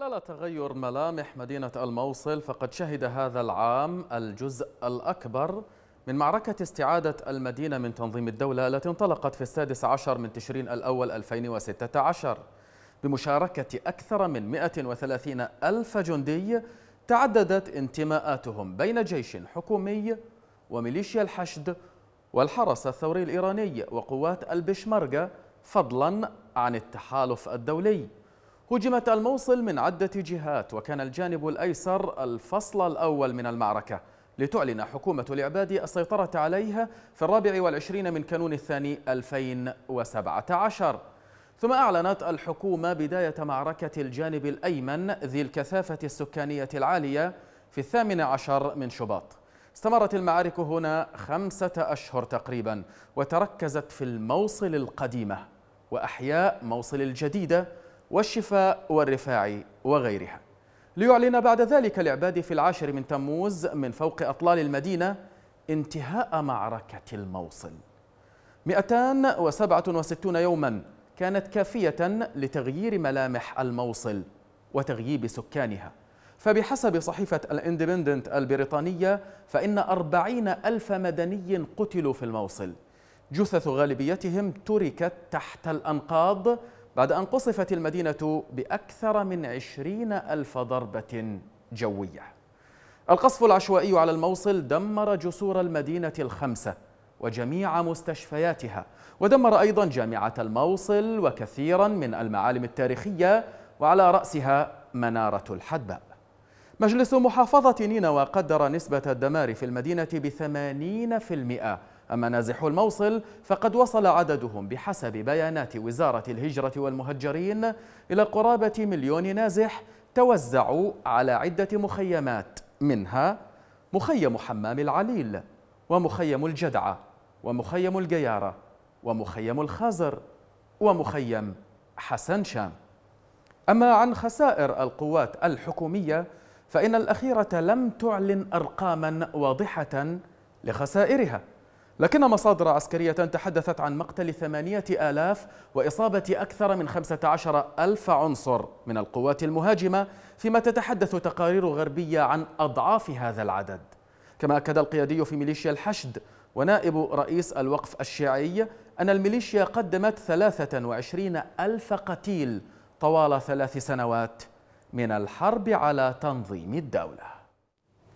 خلال تغير ملامح مدينة الموصل فقد شهد هذا العام الجزء الأكبر من معركة استعادة المدينة من تنظيم الدولة التي انطلقت في السادس عشر من تشرين الأول 2016 بمشاركة أكثر من 130 ألف جندي تعددت انتماءاتهم بين جيش حكومي وميليشيا الحشد والحرس الثوري الإيراني وقوات البشمركة فضلا عن التحالف الدولي هجمت الموصل من عدة جهات وكان الجانب الأيسر الفصل الأول من المعركة لتعلن حكومة العباد السيطرة عليها في الرابع والعشرين من كانون الثاني 2017 ثم أعلنت الحكومة بداية معركة الجانب الأيمن ذي الكثافة السكانية العالية في الثامن عشر من شباط استمرت المعارك هنا خمسة أشهر تقريبا وتركزت في الموصل القديمة وأحياء موصل الجديدة والشفاء والرفاع وغيرها ليعلن بعد ذلك العباد في العاشر من تموز من فوق أطلال المدينة انتهاء معركة الموصل 267 يوما كانت كافية لتغيير ملامح الموصل وتغييب سكانها فبحسب صحيفة الاندبندنت البريطانية فإن أربعين ألف مدني قتلوا في الموصل جثث غالبيتهم تركت تحت الأنقاض بعد أن قصفت المدينة بأكثر من عشرين ألف ضربة جوية القصف العشوائي على الموصل دمر جسور المدينة الخمسة وجميع مستشفياتها ودمر أيضا جامعة الموصل وكثيرا من المعالم التاريخية وعلى رأسها منارة الحدباء مجلس محافظة نينوى قدر نسبة الدمار في المدينة بثمانين في المئة أما نازحو الموصل فقد وصل عددهم بحسب بيانات وزارة الهجرة والمهجرين إلى قرابة مليون نازح توزعوا على عدة مخيمات منها مخيم حمام العليل ومخيم الجدعة ومخيم الجيارة ومخيم الخازر ومخيم حسن شام أما عن خسائر القوات الحكومية فإن الأخيرة لم تعلن أرقاما واضحة لخسائرها لكن مصادر عسكرية تحدثت عن مقتل ثمانية آلاف وإصابة أكثر من خمسة عشر ألف عنصر من القوات المهاجمة فيما تتحدث تقارير غربية عن أضعاف هذا العدد كما أكد القيادي في ميليشيا الحشد ونائب رئيس الوقف الشيعي أن الميليشيا قدمت 23 ألف قتيل طوال ثلاث سنوات من الحرب على تنظيم الدولة